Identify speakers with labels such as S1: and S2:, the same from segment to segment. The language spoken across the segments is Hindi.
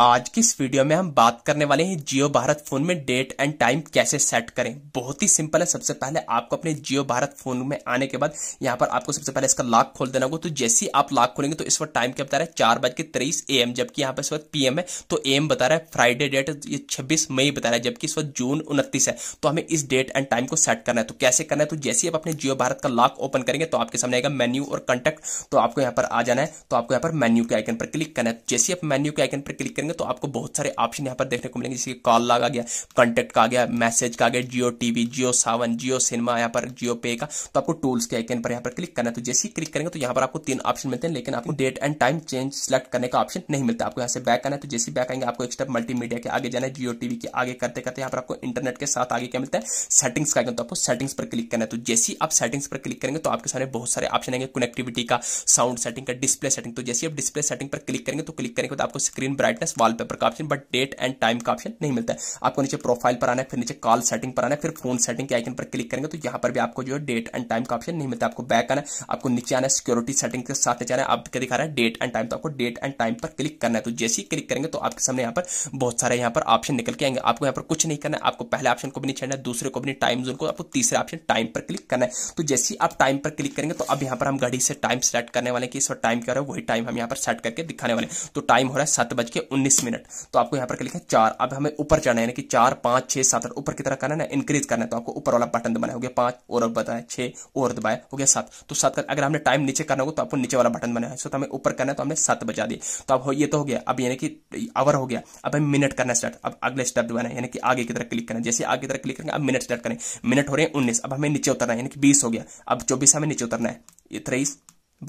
S1: आज की इस वीडियो में हम बात करने वाले हैं जियो भारत फोन में डेट एंड टाइम कैसे सेट करें बहुत ही सिंपल है सबसे पहले आपको अपने जियो भारत फोन में आने के बाद यहाँ पर आपको सबसे पहले इसका लॉक खोल देना होगा तो जैसे ही आप लॉक खोलेंगे तो इस वक्त टाइम क्या बता रहा है चार बज के तेईस ए एम जबकि यहाँ पर इस वक्त पी एम है तो ए एम बता रहा है फ्राइडे डेट ये छब्बीस मई बता रहा है जबकि इस वक्त जून उनतीस है तो हमें इस डेट एंड टाइम को सेट करना है तो कैसे करना है तो जैसे ही आप अपने जियो भारत का लॉक ओपन करेंगे तो आपके सामने आएगा मेन्यू और कंटेक्ट तो आपको यहाँ पर आ जाना है तो आपको यहाँ पर मेन्यू के आइकन पर क्लिक करना है जैसे आप मेन्यू के आइकन पर क्लिक करेंगे तो आपको बहुत सारे ऑप्शन यहाँ पर देखने को मिलेंगे जैसे कॉल लगा गया कॉन्टेक्ट का गया मैसेज का गया जियो टीवी जियो सावन जियो सिनेमा यहाँ पर जियो पे का तो आपको टूल्स के आइकन पर यहाँ पर क्लिक करना है तो जैसे ही क्लिक करेंगे तो यहाँ पर आपको तीन ऑप्शन मिलते हैं लेकिन आपको date and time change select करने का ऑप्शन नहीं मिलता आपको यहाँ से बैक आना है तो जैसे बैक आएंगे आपको एक्स्ट्रा मल्टीमीडिया के आगे जाना है जियो टीवी के आगे करते करते यहाँ पर आपको इंटरनेट के साथ आगे क्या मिलता है सेटिंग्स का आइकन तो आपको सेटिंग्स पर क्लिक करना है तो जैसे ही आप सेटिंग्स पर क्लिक करेंगे तो आपके सामने बहुत सारे ऑप्शन आएंगे कनेक्टिविटी का साउंड सेटिंग का डिस्प्ले सेटिंग तो जैसे आप डिस्प्ले सेटिंग पर क्लिक करेंगे तो क्लिक करने के बाद आपको स्क्रीन ब्राइटनेस वॉलपेपर का option but date and time का ऑप्शन नहीं मिलता है आपको नीचे प्रोफाइल पर आना है फिर नीचे कॉल सेटिंग पर आना है फिर फोन सेटिंग के आइकन पर क्लिक करेंगे तो यहाँ पर भी आपको जो है डेट एंड टाइम का ऑप्शन नहीं मिलता आपको बैक आना है आपको नीचे आना है सिक्योरिटी सेटिंग के साथ जाना है आपके दिखा रहा है डेट एंड टाइम तो आपको डेट एंड टाइम पर क्लिक करना है तो जैसे ही क्लिक करेंगे तो आपके सामने यहाँ पर बहुत सारे यहाँ पर ऑप्शन निकल के आएंगे आपको यहाँ पर कुछ नहीं करना है आपको पहले ऑप्शन को भी नहीं छेड़ना है दूसरे को भी नहीं टाइम जोन को आपको तीसरे ऑप्शन टाइम पर क्लिक करना है तो जैसे ही आप टाइम पर क्लिक करेंगे तो अब यहाँ पर हम घड़ी से टाइम सेलेक्ट करने वाले कि इस वक्त टाइम क्या हो रहा है वही टाइम हम यहाँ पर सेट करके दिखाने वाले तो टाइम हो रहा है सात बज के उन्नीस उन्नीस मिनट तो आपको यहां पर लिखा है चार अब हमें ऊपर जाना है यानी कि चार पांच छह सात आठ ऊपर की तरह करना है ना इंक्रीज करना है तो आपको ऊपर वाला बटन दबाना हो गया पांच और बताया छः और दबाया हो गया सात तो सात अगर हमने टाइम नीचे करना हो तो आपको नीचे वाला बटन बनाया है सो तो हमें ऊपर करना है तो हमने सात बजा दिए तो अब ये तो हो गया अब यानी कि आवर हो गया अब हमें मिनट करना स्टार्ट अब अगले स्टेप दबाना है यानी कि आगे की तरफ क्लिक करना जैसे आगे की तरफ क्लिक करेंगे अब मिनट स्टार्ट करें मिनट हो रहे हैं उन्नीस अब हमें नीचे उतरना है यानी कि बीस हो गया अब चौबीस हमें नीचे उतरना है तेईस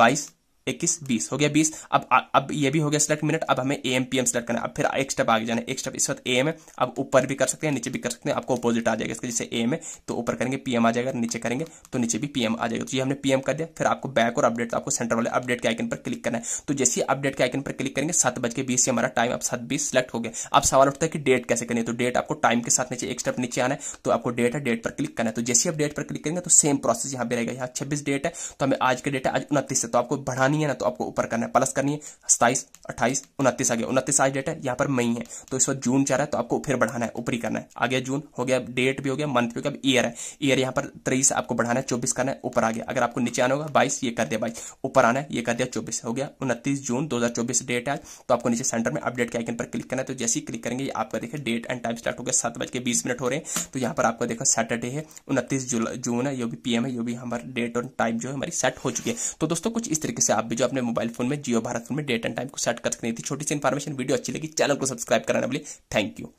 S1: बाईस इक्कीस बीस हो गया बीस अब अब ये भी हो गया सिलेक्ट मिनट अब हमें A M P M select करना अब फिर एक स्टेप आगे जाना एक स्टेप इस वक्त ए एम है अब ऊपर भी कर सकते हैं नीचे भी कर सकते हैं आपको अपोजिट आ जाएगा इसके जैसे ए एम है तो ऊपर करेंगे पी एम आ जाएगा नीचे करेंगे तो नीचे भी पी एम आ जाएगा तो ये हमने पी एम कर दिया फिर आपको बैक और अपडेट आपको सेंटर वाले अपडेट के आइकन पर क्लिक करना है तो जैसे ही अपडेट के आइकन पर क्लिक करेंगे सात बज के बीस से हमारा टाइम अब सात बीस सिलेक्ट हो गया अब सवाल उठता है कि डेट कैसे करनी है तो डेट आपको टाइम के साथ नीचे एक स्टेप नीचे आना है तो आपको डेट है डेट पर क्लिक करना है तो जैसे ही आप डेट पर क्लिक करेंगे तो सेम प्रोसेस यहाँ पर रहेगा यहाँ छब्बीस डेट है तो हमें आज का डेट है आज उनतीस है तो आपको बढ़ानी बढ़ानी है ना तो आपको ऊपर करना है प्लस करनी है सताइस अट्ठाईस उनतीस आ गया उनतीस आज डेट है यहाँ पर मई है तो इस वक्त जून चल रहा है तो आपको फिर बढ़ाना है ऊपरी करना है आ गया जून हो गया डेट भी हो गया मंथ भी हो गया ईयर है ईयर यहाँ पर तेईस आपको बढ़ाना है चौबीस करना है ऊपर आ गया अगर आपको नीचे आना होगा बाईस ये कर दिया बाईस ऊपर आना है ये कर दिया चौबीस हो गया उनतीस जून दो डेट है तो आपको नीचे सेंटर में अपडेट के आइकन पर क्लिक करना है तो जैसे ही क्लिक करेंगे आपका देखिए डेट एंड टाइम स्टार्ट हो गया सात बज के बीस मिनट हो रहे हैं तो यहाँ पर आपको देखो सैटरडे है उनतीस जून है ये भी पीएम है ये भी हमारे डेट और टाइम जो है हमारी सेट हो चुकी है तो दोस्तों कुछ इस तरीके से आप आप भी जो अपने मोबाइल फोन में जियो भारत फोन में डेट एंड टाइम को सेट कर सकते हैं छोटी सी इन्फॉर्मेशन वीडियो अच्छी लगी चैनल को सब्सक्राइब कराने बोले थैंक यू